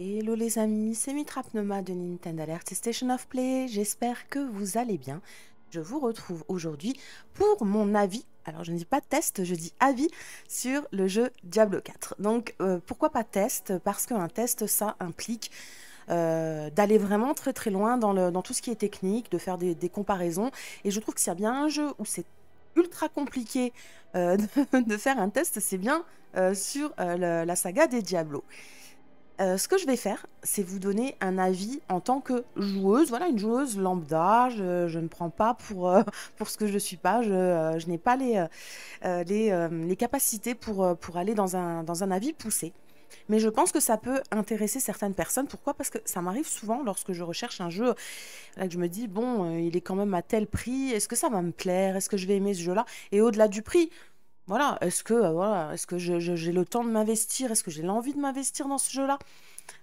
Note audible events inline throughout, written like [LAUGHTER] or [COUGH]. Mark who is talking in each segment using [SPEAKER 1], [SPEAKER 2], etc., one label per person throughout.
[SPEAKER 1] Hello les amis, c'est Mitra Pneuma de Nintendo Alert Station of Play, j'espère que vous allez bien. Je vous retrouve aujourd'hui pour mon avis, alors je ne dis pas test, je dis avis sur le jeu Diablo 4. Donc euh, pourquoi pas test Parce qu'un test ça implique euh, d'aller vraiment très très loin dans, tout ce qui est technique, de faire des, comparaisons. Et je trouve que s'il y a bien un jeu où c'est ultra compliqué euh, [LAUGHS] de, faire un test, c'est bien sur la saga des Diablo. Euh, ce que je vais faire, c'est vous donner un avis en tant que joueuse, voilà, une joueuse lambda, je, ne prends pas pour, euh, [LAUGHS] pour ce que je ne suis pas, euh, je, n'ai pas les, les, capacités pour, pour aller dans un, dans un avis poussé. Mais je pense que ça peut intéresser certaines personnes. Pourquoi Parce que ça m'arrive souvent lorsque je recherche un jeu, là que je me dis, bon, il est quand même à tel prix, est-ce que ça va me plaire Est-ce que je vais aimer ce jeu-là Et au-delà du prix, voilà, est-ce que, euh, voilà, est que j'ai le temps de m'investir Est-ce que j'ai l'envie de m'investir dans ce jeu-là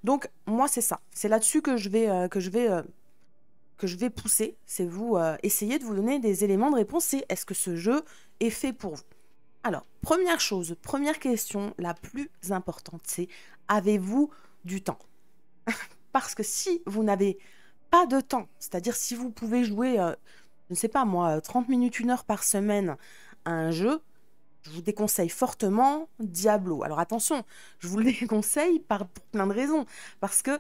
[SPEAKER 1] Donc, moi, c'est ça. C'est là-dessus que je vais, euh, que euh, que je vais pousser. C'est vous essayer de vous donner des éléments de réponse. C'est est-ce que ce jeu est fait pour vous Alors, première chose, première question, la plus importante, c'est avez-vous du temps [LAUGHS] Parce que si vous n'avez pas de temps, c'est-à-dire si vous pouvez jouer, je ne sais pas moi, 30 minutes, une heure par semaine à un jeu, je vous déconseille fortement Diablo. Alors attention, je vous le [LAUGHS] déconseille pour plein de raisons. Parce que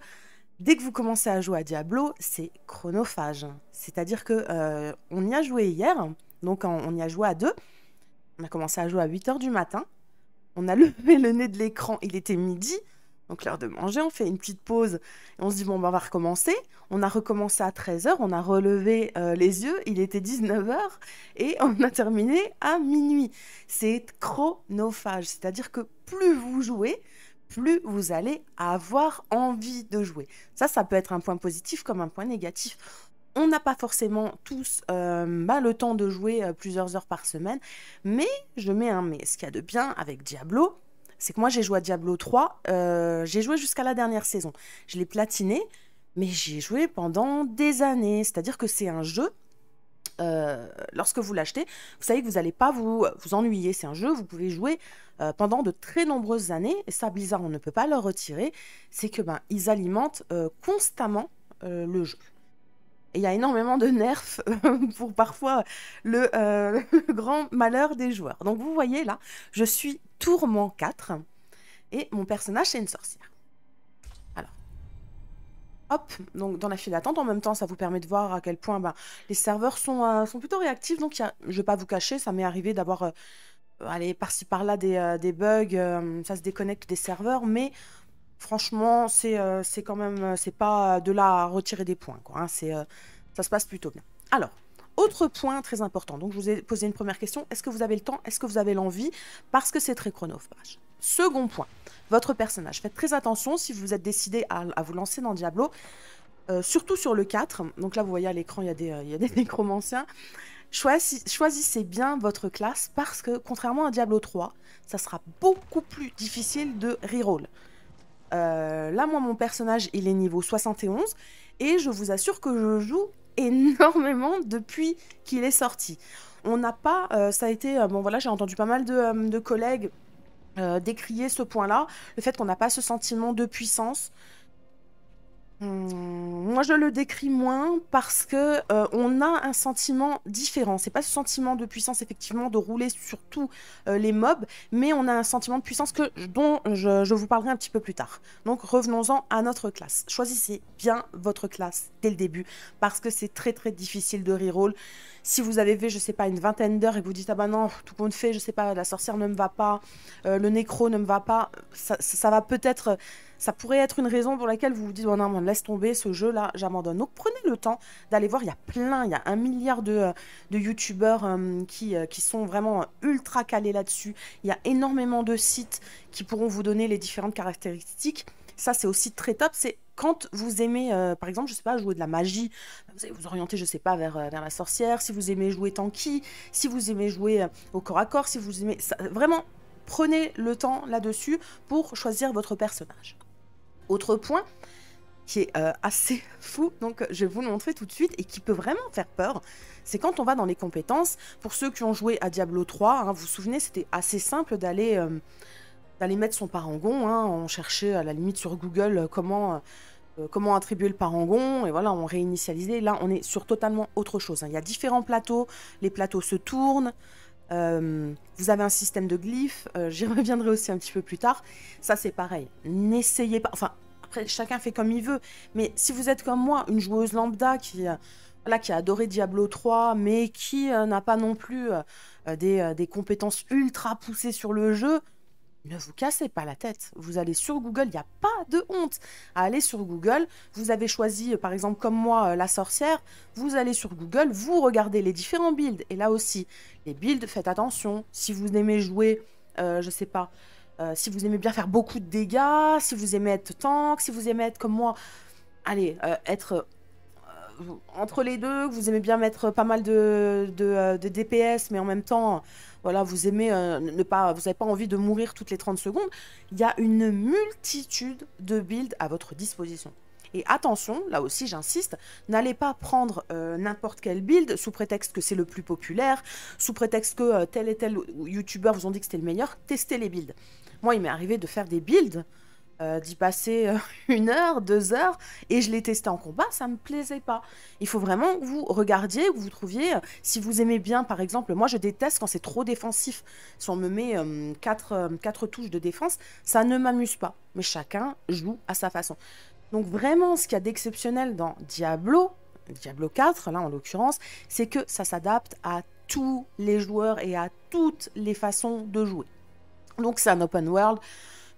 [SPEAKER 1] dès que vous commencez à jouer à Diablo, c'est chronophage. C'est-à-dire que euh, on y a joué hier, donc on y a joué à deux. On a commencé à jouer à 8h du matin. On a [LAUGHS] levé le nez de l'écran, il était midi. Donc l'heure de manger, on fait une petite pause et on se dit bon ben on va recommencer. On a recommencé à 13h, on a relevé euh, les yeux, il était 19h et [LAUGHS] on a terminé à minuit. C'est chronophage, c'est-à-dire que plus vous jouez, plus vous allez avoir envie de jouer. Ça, ça peut être un point positif comme un point négatif. On n'a pas forcément tous euh, ben, le temps de jouer euh, plusieurs heures par semaine, mais je mets un mais. Ce qu'il y a de bien avec Diablo, c'est que moi j'ai joué à Diablo 3, euh, j'ai joué jusqu'à la dernière saison. Je l'ai platiné, mais j'ai joué pendant des années. C'est-à-dire que c'est un jeu, euh, lorsque vous l'achetez, vous savez que vous n'allez pas vous, vous ennuyer. C'est un jeu, vous pouvez jouer euh, pendant de très nombreuses années, et ça Blizzard on ne peut pas le retirer, c'est que ben, ils alimentent constamment le jeu il y a énormément de nerfs euh, pour parfois euh, [LAUGHS] le, grand malheur des joueurs. Donc vous voyez là, je suis tourment 4 et mon personnage c'est une sorcière. Alors, hop, donc dans la file d'attente en même temps ça vous permet de voir à quel point ben, les serveurs euh, sont, plutôt réactifs. Donc je ne vais pas vous cacher, ça m'est arrivé d'avoir, par-ci par-là des, des bugs, ça se déconnecte des serveurs, mais franchement, euh, c'est quand même, euh, c'est pas de là à retirer des points. Quoi, hein. euh, ça se passe plutôt bien. Alors, autre point très important. Donc, je vous ai posé une première question. Est-ce que vous avez le temps Est-ce que vous avez l'envie Parce que c'est très chronophage. Second point, votre personnage. Faites très attention si vous êtes décidé à, vous lancer dans Diablo. surtout sur le 4, donc là vous voyez à l'écran il y, y, a des [LAUGHS] nécromanciens, choisissez bien votre classe parce que contrairement à Diablo 3, ça sera beaucoup plus difficile de reroll. Euh, là, moi, mon personnage, il est niveau 71 et je vous assure que je joue [LAUGHS] énormément depuis qu'il est sorti. On n'a pas, euh, ça a été, euh, bon voilà, j'ai entendu pas mal de, de collègues décrier ce point-là, le fait qu'on n'a pas ce sentiment de puissance, Hmm, moi, je le décris moins parce que euh, on a un sentiment différent. C'est pas ce sentiment de puissance effectivement de rouler sur tous euh, les mobs, mais on a un sentiment de puissance que dont je, je vous parlerai un petit peu plus tard. Donc revenons-en à notre classe. Choisissez bien votre classe dès le début parce que c'est très très difficile de reroll si vous avez fait, je sais pas, une vingtaine d'heures et vous dites, ah bah non, tout compte fait, je sais pas, la sorcière ne me va pas, euh, le nécro ne me va pas, ça, va peut-être, euh, ça pourrait être une raison pour laquelle vous vous dites, oh non, laisse tomber ce jeu-là, j'abandonne. Donc prenez le temps d'aller voir, il y a plein, il y a un milliard de, euh, de youtubeurs qui, qui sont vraiment ultra calés là-dessus. Il y a énormément de sites qui pourront vous donner les différentes caractéristiques. Ça, c'est aussi très top, c'est quand vous aimez, euh, par exemple, je sais pas, jouer de la magie, vous allez vous orienter, je sais pas, vers, euh, la sorcière, si vous aimez jouer tanky, si vous aimez jouer euh, au corps à corps, si vous aimez... vraiment, prenez le temps là-dessus pour choisir votre personnage. Autre point qui est assez [LAUGHS] fou, donc je vais vous le montrer tout de suite et qui peut vraiment faire peur, c'est quand on va dans les compétences. Pour ceux qui ont joué à Diablo 3, hein, vous vous souvenez, c'était assez simple d'aller... mettre son parangon. Hein. On cherchait à la limite sur Google comment euh, comment attribuer le parangon, et voilà, on réinitialise. Là, on est sur totalement autre chose. Hein. Il y a différents plateaux, les plateaux se tournent. Euh, vous avez un système de glyphes, euh, j'y [LAUGHS] reviendrai aussi un petit peu plus tard. Ça, c'est pareil. N'essayez pas. Enfin, après, chacun fait comme il veut. Mais si vous êtes comme moi, une joueuse lambda qui, là qui a adoré Diablo 3, mais qui n'a pas non plus des, des, compétences ultra poussées sur le jeu, ne vous cassez pas la tête. Vous allez sur Google, il n'y a pas de honte à aller sur Google. Vous avez choisi, euh, par exemple, comme moi, euh, la sorcière. Vous allez sur Google, vous regardez les différents builds. Et là aussi, les builds, faites attention. Si vous aimez jouer, je euh, je sais pas, si vous aimez bien faire beaucoup de dégâts, si vous aimez être tank, si vous aimez être comme moi, allez, être entre les deux, vous aimez bien mettre pas mal de DPS, mais en même temps voilà, vous aimez euh, ne pas, vous n'avez pas envie de mourir toutes les 30 secondes, il y a une multitude de builds à votre disposition. Et attention, là aussi j'insiste, n'allez pas prendre euh, n'importe quel build sous prétexte que c'est le plus populaire, sous prétexte que euh, tel et tel youtubeur vous ont dit que c'était le meilleur, testez les builds. Moi, il m'est arrivé de faire des builds euh, d'y passer euh, [LAUGHS] une heure, deux heures, et je l'ai testé en combat, ça me plaisait pas. Il faut vraiment que vous regardiez, que vous trouviez, euh, si vous aimez bien, par exemple, moi je déteste quand c'est trop défensif. Si on me met quatre, quatre touches de défense, ça ne m'amuse pas. Mais chacun joue à sa façon. Donc vraiment, ce qu'il y a d'exceptionnel dans Diablo, Diablo 4, là en l'occurrence, c'est que ça s'adapte à tous les joueurs et à toutes les façons de jouer. Donc c'est un open world,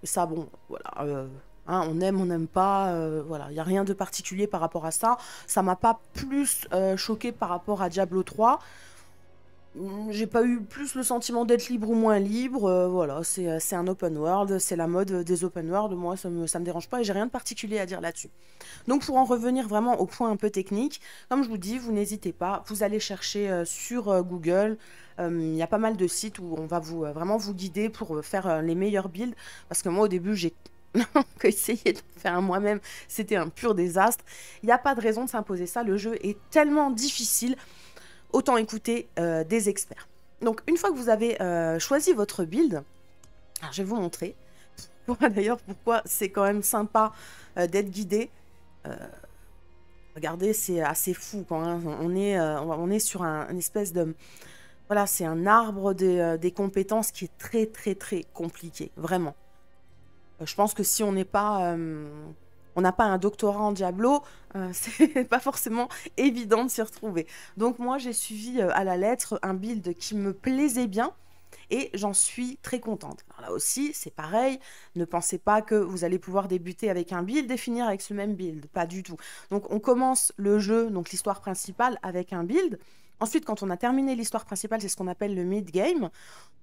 [SPEAKER 1] ça, bon, voilà. Euh, hein, on aime, on n'aime pas, euh, voilà, il n'y a rien de particulier par rapport à ça. Ça m'a pas plus euh, choqué par rapport à Diablo 3. Mm, j'ai pas eu plus le sentiment d'être libre ou moins libre, voilà, c'est un open world, c'est la mode des open world, moi ça ne ça me dérange pas et j'ai rien de particulier à dire là-dessus. Donc pour en revenir vraiment au point un peu technique, comme je vous dis, vous n'hésitez pas, vous allez chercher sur Google, euh, il y a pas mal de sites où on va vous, euh, vraiment vous guider pour euh, faire les meilleurs builds. Parce que moi, au début, j'ai [LAUGHS] essayé de faire moi-même, c'était un pur désastre. Il n'y a pas de raison de s'imposer ça. Le jeu est tellement difficile. Autant écouter des experts. Donc, une fois que vous avez choisi votre build, je vais vous montrer. [LAUGHS] D'ailleurs, pourquoi c'est quand même sympa d'être guidé. regardez, c'est assez fou quand hein. on, est, on est sur un, espèce de voilà, c'est un arbre euh, des, compétences qui est très très très compliqué, vraiment. Euh, je pense que si on n'est pas... Euh, on n'a pas un doctorat en Diablo, [LAUGHS] c'est pas forcément évident de s'y retrouver. Donc moi j'ai suivi à la lettre un build qui me plaisait bien, et j'en suis très contente. là aussi, c'est pareil, ne pensez pas que vous allez pouvoir débuter avec un build et finir avec ce même build, pas du tout. Donc on commence le jeu, donc l'histoire principale avec un build. Ensuite, quand on a terminé l'histoire principale, c'est ce qu'on appelle le mid-game.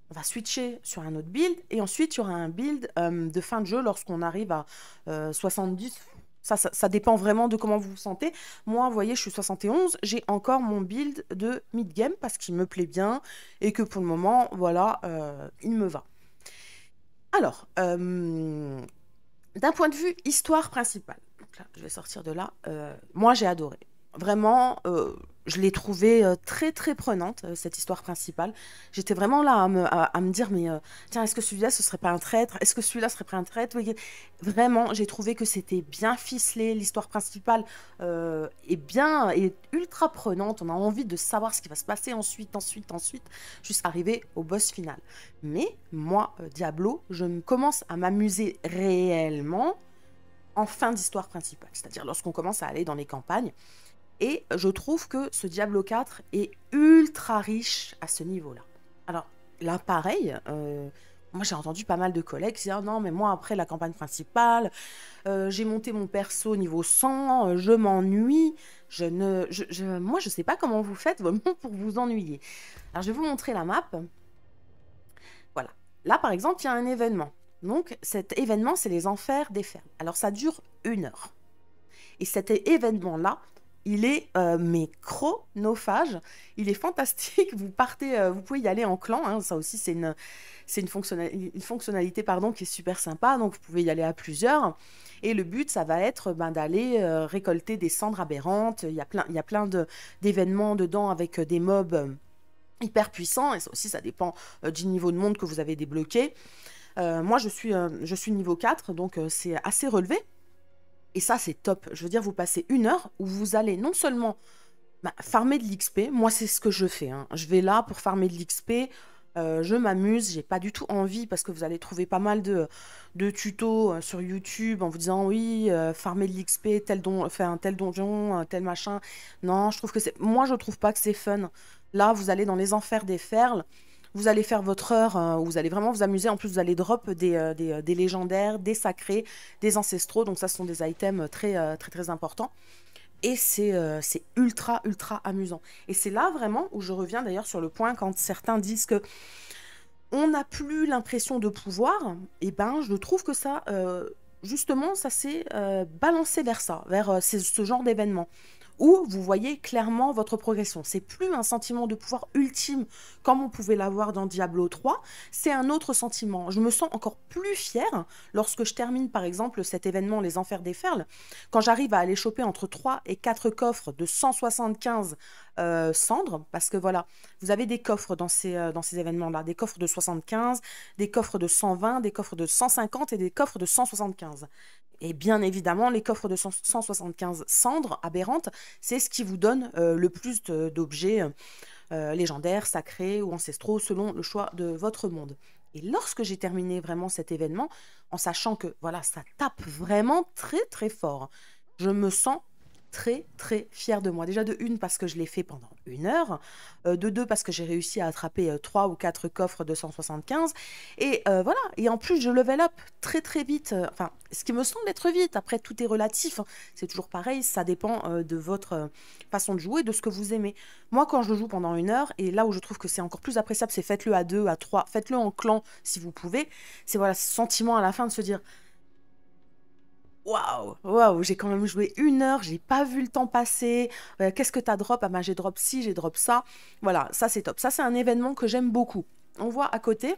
[SPEAKER 1] On va switcher sur un autre build. Et ensuite, il y aura un build euh, de fin de jeu lorsqu'on arrive à 70. Euh, ça, ça, dépend vraiment de comment vous vous sentez. Moi, vous voyez, je suis 71. J'ai encore mon build de mid-game parce qu'il me plaît bien et que pour le moment, voilà, euh, il me va. Alors, d'un point de vue histoire principale, je vais sortir de là. moi, j'ai adoré. Vraiment je l'ai trouvée euh, très très prenante, euh, cette histoire principale. J'étais vraiment là à me, dire, mais euh, tiens, est-ce que celui-là, ce serait pas un traître Est-ce que celui-là serait pas un traître Vraiment, j'ai trouvé que c'était bien ficelé, l'histoire principale est bien, est ultra prenante, on a envie de savoir ce qui va se passer ensuite, ensuite, ensuite, juste arriver au boss final. Mais moi, Diablo, je commence à m'amuser réellement en fin d'histoire principale, c'est-à-dire lorsqu'on commence à aller dans les campagnes. Et je trouve que ce Diablo 4 est ultra riche à ce niveau-là. Alors là, pareil, euh, moi j'ai entendu pas mal de collègues dire ah non, mais moi après la campagne principale, euh, j'ai monté mon perso niveau 100, euh, je m'ennuie. Je ne, moi je sais pas comment vous faites vraiment pour vous ennuyer. Alors je vais vous montrer la map. Voilà. Là par exemple, il y a un événement. Donc cet événement, c'est les enfers des fermes. Alors ça dure une heure. Et cet événement-là, il est euh, chronophage, il est fantastique. [LAUGHS] Vous partez, euh, vous pouvez y aller en clan. Hein. Ça aussi, c'est une, c'est une, fonctionnalité pardon qui est super sympa. Donc vous pouvez y aller à plusieurs. Et le but, ça va être ben, d'aller euh, récolter des cendres aberrantes. Il y a plein, il plein de, d'événements dedans avec euh, des mobs hyper puissants. Et ça aussi, ça dépend du niveau de monde que vous avez débloqué. moi, je suis, je suis niveau 4, donc c'est assez relevé et ça, c'est top. Je veux dire, vous passez une heure où vous allez non seulement bah, farmer de l'XP, moi c'est ce que je fais. Hein. Je vais là pour farmer de l'XP, euh, je m'amuse, j'ai pas du tout envie parce que vous allez trouver pas mal de, de tutos euh, sur YouTube en vous disant oui, euh, farmer de l'XP, tel don, un tel donjon, tel machin. Non, je trouve que c'est. Moi je trouve pas que c'est fun. Là, vous allez dans les enfers des ferles. Vous allez faire votre heure, hein, vous allez vraiment vous amuser. En plus, vous allez drop euh, euh, des, légendaires, des sacrés, des ancestraux. Donc ça, ce sont des items très, euh, très, très importants. Et c'est ultra, ultra amusant. Et c'est là vraiment où je reviens d'ailleurs sur le point quand certains disent que on n'a plus l'impression de pouvoir. Et eh ben, je trouve que ça justement, ça s'est balancé vers ça, vers ce genre d'événement où vous voyez clairement votre progression. C'est plus un sentiment de pouvoir ultime comme on pouvait l'avoir dans Diablo 3, c'est un autre sentiment. Je me sens encore plus fière lorsque je termine par exemple cet événement Les Enfers des Ferles, quand j'arrive à aller choper entre 3 et 4 coffres de 175 euh, cendres, parce que voilà, vous avez des coffres dans ces, euh, dans ces événements-là, des coffres de 75, des coffres de 120, des coffres de 150 et des coffres de 175. Et bien évidemment, les coffres de 175 cendres aberrantes, c'est ce qui vous donne euh, le plus d'objets euh, euh, légendaires, sacrés ou ancestraux selon le choix de votre monde. Et lorsque j'ai terminé vraiment cet événement, en sachant que voilà, ça tape vraiment très très fort, je me sens très très fière de moi. Déjà de une parce que je l'ai fait pendant une heure, euh, de deux parce que j'ai réussi à attraper euh, trois ou quatre coffres de 175 et euh, voilà. Et en plus je level up très très vite. Enfin, ce qui me semble être vite. Après tout est relatif. Hein. C'est toujours pareil. Ça dépend de votre façon de jouer, de ce que vous aimez. Moi quand je joue pendant une heure et là où je trouve que c'est encore plus appréciable, c'est faites-le à deux, à trois, faites-le en clan si vous pouvez. C'est voilà ce sentiment à la fin de se dire waouh, waouh, j'ai quand même joué une heure, j'ai pas vu le temps passer. Euh, qu'est-ce que as drop Ah ben j'ai drop ci, j'ai drop ça. Voilà, ça c'est top. Ça c'est un événement que j'aime beaucoup. On voit à côté,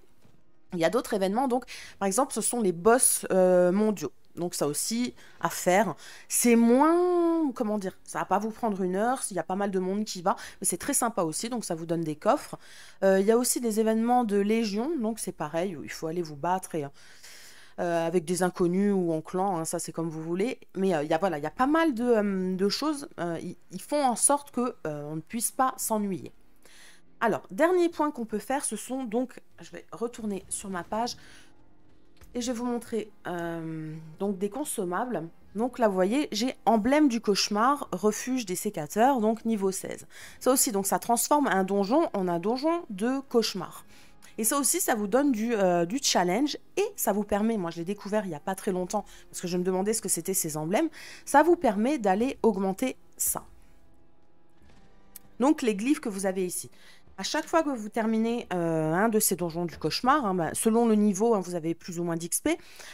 [SPEAKER 1] il y a d'autres événements. Donc, par exemple, ce sont les boss euh, mondiaux. Donc ça aussi à faire. C'est moins, comment dire, ça va pas vous prendre une heure. Il y a pas mal de monde qui va, mais c'est très sympa aussi. Donc ça vous donne des coffres. Euh, il y a aussi des événements de légion. Donc c'est pareil, il faut aller vous battre et hein, euh, avec des inconnus ou en clan, hein, ça c'est comme vous voulez. Mais euh, il y a voilà, il y a pas mal de, euh, choses. Ils font en sorte qu'on ne puisse pas s'ennuyer. Alors dernier point qu'on peut faire, ce sont donc, je vais retourner sur ma page et je vais vous montrer donc des consommables. Donc là, vous voyez, j'ai emblème du cauchemar, refuge des sécateurs, donc niveau 16. Ça aussi, donc ça transforme un donjon en un donjon de cauchemar. Et ça aussi, ça vous donne euh, du, challenge et ça vous permet, moi je l'ai découvert il n'y a pas très longtemps parce que je me demandais ce que c'était ces emblèmes, ça vous permet d'aller augmenter ça. Donc les glyphes que vous avez ici. À chaque fois que vous terminez euh, un de ces donjons du cauchemar, hein, bah, selon le niveau, hein, vous avez plus ou moins d'XP,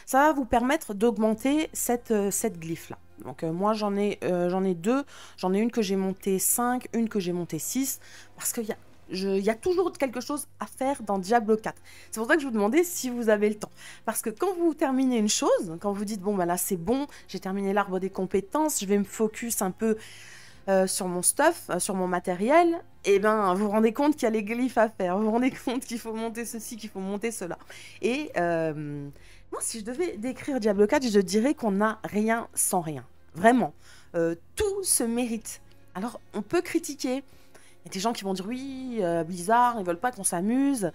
[SPEAKER 1] ça va vous permettre d'augmenter cette, euh, cette glyphe-là. Donc moi j'en ai, ai, deux, j'en ai une que j'ai montée 5, une que j'ai montée 6, parce qu'il y a il y a toujours quelque chose à faire dans Diablo 4. C'est pour ça que je vous demandais si vous avez le temps. Parce que quand vous terminez une chose, quand vous dites, bon, bah là c'est bon, j'ai terminé l'arbre des compétences, je vais me focus un peu euh, sur mon stuff, euh, sur mon matériel, et eh ben vous vous rendez compte qu'il y a les glyphes à faire, vous vous rendez compte qu'il faut monter ceci, qu'il faut monter cela. Et euh, moi, si je devais décrire Diablo 4, je dirais qu'on n'a rien sans rien. Vraiment. tout se mérite. Alors, on peut critiquer, des gens qui vont dire oui, euh, Blizzard, ils veulent pas qu'on s'amuse.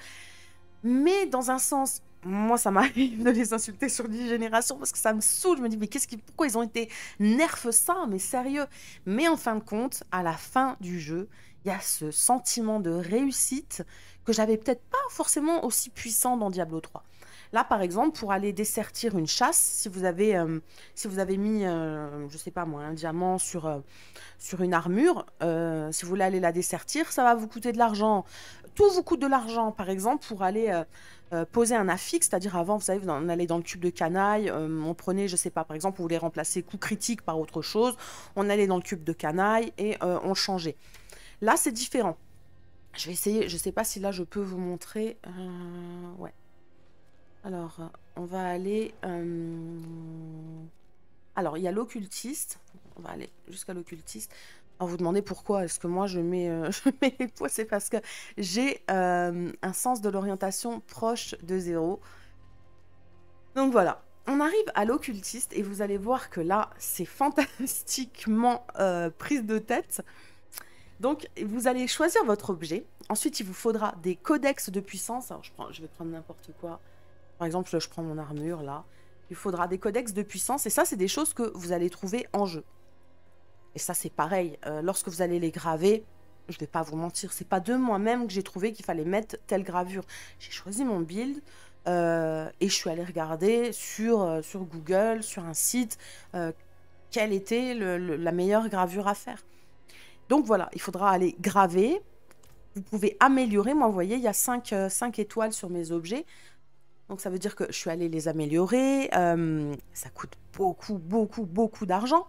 [SPEAKER 1] Mais dans un sens, moi ça m'arrive de les insulter sur 10 générations parce que ça me saoule. Je me dis mais qu'est-ce qui, pourquoi ils ont été nerfs ça Mais sérieux. Mais en fin de compte, à la fin du jeu, il y a ce sentiment de réussite que j'avais peut-être pas forcément aussi puissant dans Diablo 3. Là, par exemple, pour aller dessertir une chasse, si vous avez, euh, si vous avez mis, euh, je sais pas moi, un diamant sur, euh, sur une armure, si vous voulez aller la dessertir, ça va vous coûter de l'argent. Tout vous coûte de l'argent, par exemple, pour aller poser un affix. c'est-à-dire avant, vous savez, on allait dans le cube de canaille, on prenait, je sais pas, par exemple, vous voulait remplacer coup critique par autre chose, on allait dans le cube de canaille et on changeait. Là, c'est différent. Je vais essayer, je sais pas si là je peux vous montrer. ouais. Alors, on va aller... Euh, alors, il y a l'occultiste. On va aller jusqu'à l'occultiste. Alors, vous demandez pourquoi est-ce que moi, je mets, euh, [LAUGHS] je mets les poids C'est parce que j'ai euh, un sens de l'orientation proche de zéro. Donc, voilà. On arrive à l'occultiste et vous allez voir que là, c'est fantastiquement prise de tête. Donc, vous allez choisir votre objet. Ensuite, il vous faudra des codex de puissance. Alors, je, je vais prendre n'importe quoi. Par exemple, je prends mon armure là. Il faudra des codex de puissance et ça, c'est des choses que vous allez trouver en jeu. Et ça, c'est pareil. Euh, lorsque vous allez les graver, je vais pas vous mentir, c'est pas de moi-même que j'ai trouvé qu'il fallait mettre telle gravure. J'ai choisi mon build euh, et je suis allée regarder sur, euh, sur Google, sur un site, quelle était la meilleure gravure à faire. Donc voilà, il faudra aller graver. Vous pouvez améliorer. Moi, vous voyez, il y a 5, 5 étoiles sur mes objets. Donc ça veut dire que je suis allée les améliorer. Euh, ça coûte beaucoup, beaucoup, beaucoup d'argent.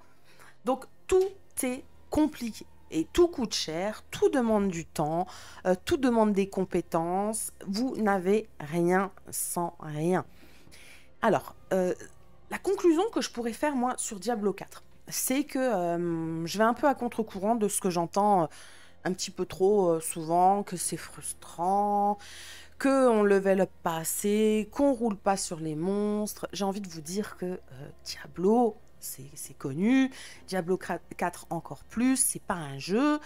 [SPEAKER 1] Donc tout est compliqué. Et tout coûte cher, tout demande du temps, euh, tout demande des compétences. Vous n'avez rien sans rien. Alors, euh, la conclusion que je pourrais faire, moi, sur Diablo 4, c'est que je vais un peu à contre-courant de ce que j'entends un petit peu trop souvent, que c'est frustrant, qu'on ne level pas assez, qu'on roule pas sur les monstres. J'ai envie de vous dire que euh, Diablo, c'est connu, Diablo 4 encore plus, c'est pas un jeu,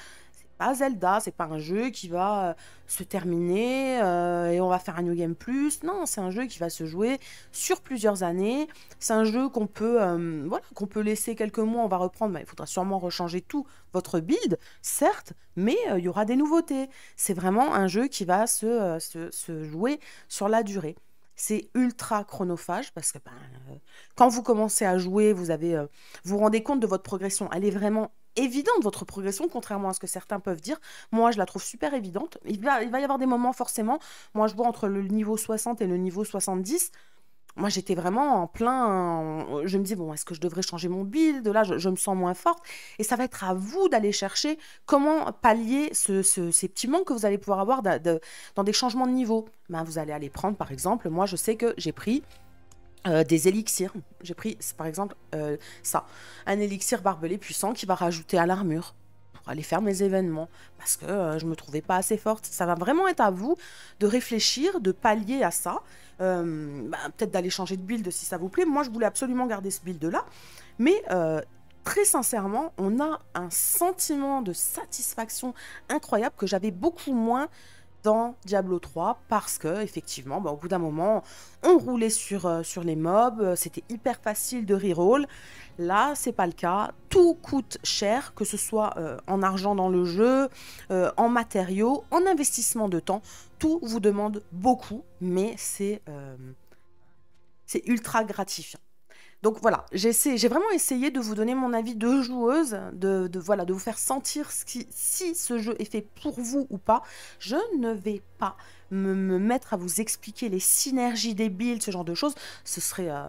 [SPEAKER 1] pas Zelda, c'est pas un jeu qui va euh, se terminer euh, et on va faire un New Game Plus. Non, c'est un jeu qui va se jouer sur plusieurs années. C'est un jeu qu'on peut, euh, voilà, qu'on peut laisser quelques mois, on va reprendre. Mais il faudra sûrement rechanger tout votre build, certes, mais il y aura des nouveautés. C'est vraiment un jeu qui va se, se, jouer sur la durée c'est ultra chronophage parce que ben, quand vous commencez à jouer, vous avez, vous rendez compte de votre progression. Elle est vraiment évidente, votre progression, contrairement à ce que certains peuvent dire. Moi, je la trouve super évidente. Il va, il va y avoir des moments, forcément. Moi, je vois entre le niveau 60 et le niveau 70. Moi, j'étais vraiment en plein. Je me dis, bon, est-ce que je devrais changer mon build Là, je, me sens moins forte. Et ça va être à vous d'aller chercher comment pallier ce, ces petits manques que vous allez pouvoir avoir dans des changements de niveau. Ben, vous allez aller prendre, par exemple, moi, je sais que j'ai pris euh, des élixirs. J'ai pris, par exemple, euh, ça. Un élixir barbelé puissant qui va rajouter à l'armure pour aller faire mes événements. Parce que euh, je ne me trouvais pas assez forte. Ça va vraiment être à vous de réfléchir, de pallier à ça. Bah, peut-être d'aller changer de build si ça vous plaît. Moi, je voulais absolument garder ce build-là. Mais très sincèrement, on a un sentiment de satisfaction incroyable que j'avais beaucoup moins dans Diablo 3 parce que effectivement bah, au bout d'un moment on roulait sur, euh, sur les mobs, euh, c'était hyper facile de reroll. Là c'est pas le cas, tout coûte cher, que ce soit euh, en argent dans le jeu, en matériaux, en investissement de temps, tout vous demande beaucoup, mais c'est ultra gratifiant. Donc voilà, j'ai vraiment essayé de vous donner mon avis de joueuse, de, voilà, de vous faire sentir si ce jeu est fait pour vous ou pas. Je ne vais pas me, mettre à vous expliquer les synergies débiles, ce genre de choses. Ce serait euh,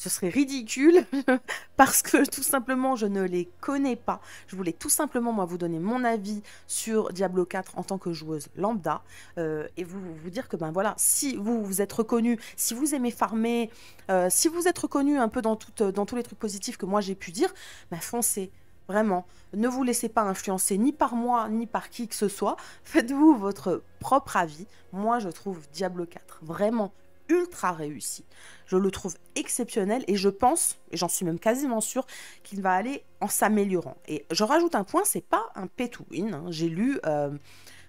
[SPEAKER 1] ce serait ridicule [LAUGHS] parce que tout simplement je ne les connais pas. Je voulais tout simplement moi vous donner mon avis sur Diablo 4 en tant que joueuse lambda euh, et vous, vous dire que ben voilà, si vous vous êtes reconnu, si vous aimez farmer, euh, si vous êtes reconnu un peu dans, dans tous les trucs positifs que moi j'ai pu dire, ben foncez. Vraiment, ne vous laissez pas influencer ni par moi, ni par qui que ce soit. Faites-vous votre propre avis. Moi, je trouve Diablo 4 vraiment ultra réussi. Je le trouve exceptionnel et je pense, et j'en suis même quasiment sûre, qu'il va aller en s'améliorant. Et je rajoute un point, c'est pas un pay win. Hein. J'ai lu euh,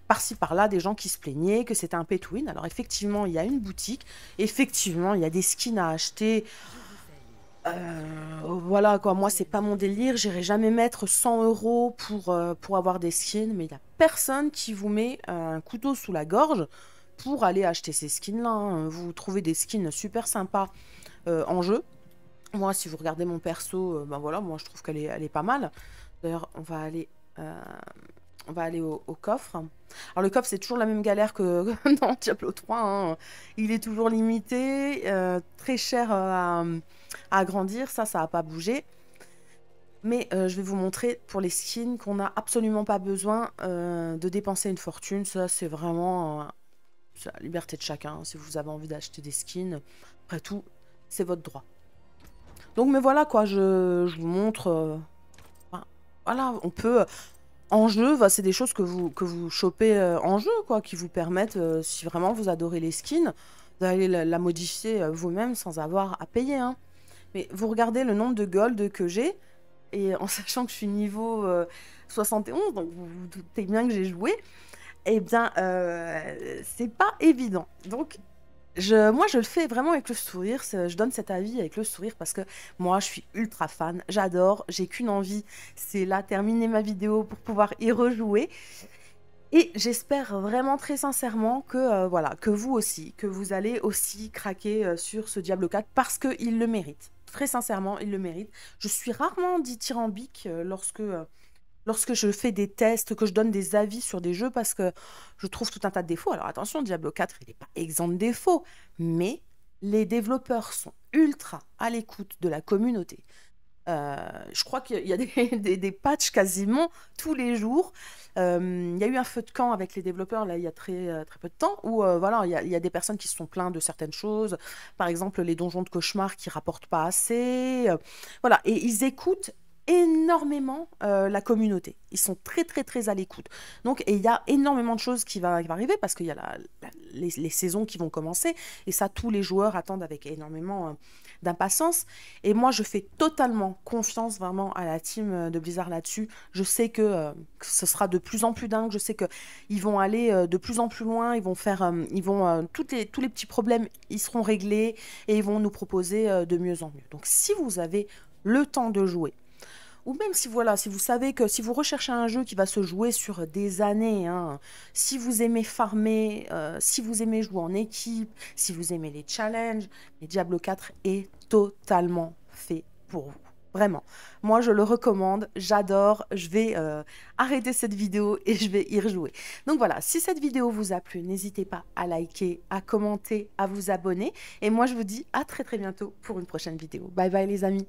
[SPEAKER 1] par-ci par-là des gens qui se plaignaient que c'était un pay Alors effectivement, il y a une boutique, effectivement, il y a des skins à acheter. Euh, voilà quoi, moi c'est pas mon délire, j'irai jamais mettre 100 euros pour, euh, pour avoir des skins, mais il n'y a personne qui vous met un couteau sous la gorge pour aller acheter ces skins-là. Hein. Vous trouvez des skins super sympas euh, en jeu. Moi, si vous regardez mon perso, euh, ben voilà, moi je trouve qu'elle est, pas mal. D'ailleurs, on va aller, euh, on va aller au, coffre. Alors le coffre, c'est toujours la même galère que [LAUGHS] dans Diablo 3. Hein. Il est toujours limité, très cher à, agrandir. Ça, ça n'a pas bougé. Mais je vais vous montrer pour les skins qu'on n'a absolument pas besoin de dépenser une fortune. Ça, c'est vraiment c'est la liberté de chacun. Si vous avez envie d'acheter des skins, après tout, c'est votre droit. Donc, mais voilà quoi, je, vous montre. Euh, voilà, on peut. Euh, en jeu, bah, c'est des choses que vous, que vous chopez euh, en jeu, quoi, qui vous permettent, si vraiment vous adorez les skins, d'aller la, modifier vous-même sans avoir à payer. Hein. Mais vous regardez le nombre de gold que j'ai, et en [LAUGHS] sachant que je suis niveau 71, donc vous vous doutez bien que j'ai joué eh bien, euh, c'est pas évident. Donc, moi, je le fais vraiment avec le sourire. Je donne cet avis avec le sourire parce que moi, je suis ultra fan. J'adore. J'ai qu'une envie, c'est là terminer ma vidéo pour pouvoir y rejouer. Et j'espère vraiment très sincèrement que euh, voilà que vous aussi, que vous allez aussi craquer euh, sur ce Diablo 4 parce qu'il le mérite. Très sincèrement, il le mérite. Je suis rarement dithyrambique lorsque lorsque je fais des tests, que je donne des avis sur des jeux, parce que je trouve tout un tas de défauts. Alors attention, Diablo 4, il n'est pas exempt de défauts, mais les développeurs sont ultra à l'écoute de la communauté. Euh, je crois qu'il y a des, [LAUGHS] patchs quasiment tous les jours. Euh, il y a eu un feu de camp avec les développeurs là, il y a très, euh, très peu de temps où voilà, il y, a, des personnes qui se sont plaintes de certaines choses. Par exemple, les donjons de cauchemar qui rapportent pas assez. voilà, et ils écoutent énormément euh, la communauté. Ils sont très très très à l'écoute. Donc il y a énormément de choses qui va, va arriver parce qu'il y a les, saisons qui vont commencer et ça tous les joueurs attendent avec énormément euh, d'impatience. Et moi je fais totalement confiance vraiment à la team euh, de Blizzard là-dessus. Je sais que, ce sera de plus en plus dingue. Je sais que ils vont aller de plus en plus loin. Ils vont faire, ils vont tous les, tous les petits problèmes ils seront réglés et ils vont nous proposer de mieux en mieux. Donc si vous avez le temps de jouer ou même si voilà, si vous savez que si vous recherchez un jeu qui va se jouer sur des années, hein, si vous aimez farmer, euh, si vous aimez jouer en équipe, si vous aimez les challenges, les Diablo 4 est totalement fait pour vous. Vraiment. Moi, je le recommande, j'adore, je vais euh, arrêter cette vidéo [LAUGHS] et je vais y rejouer. Donc voilà, si cette vidéo vous a plu, n'hésitez pas à liker, à commenter, à vous abonner. Et moi, je vous dis à très très bientôt pour une prochaine vidéo. Bye bye les amis.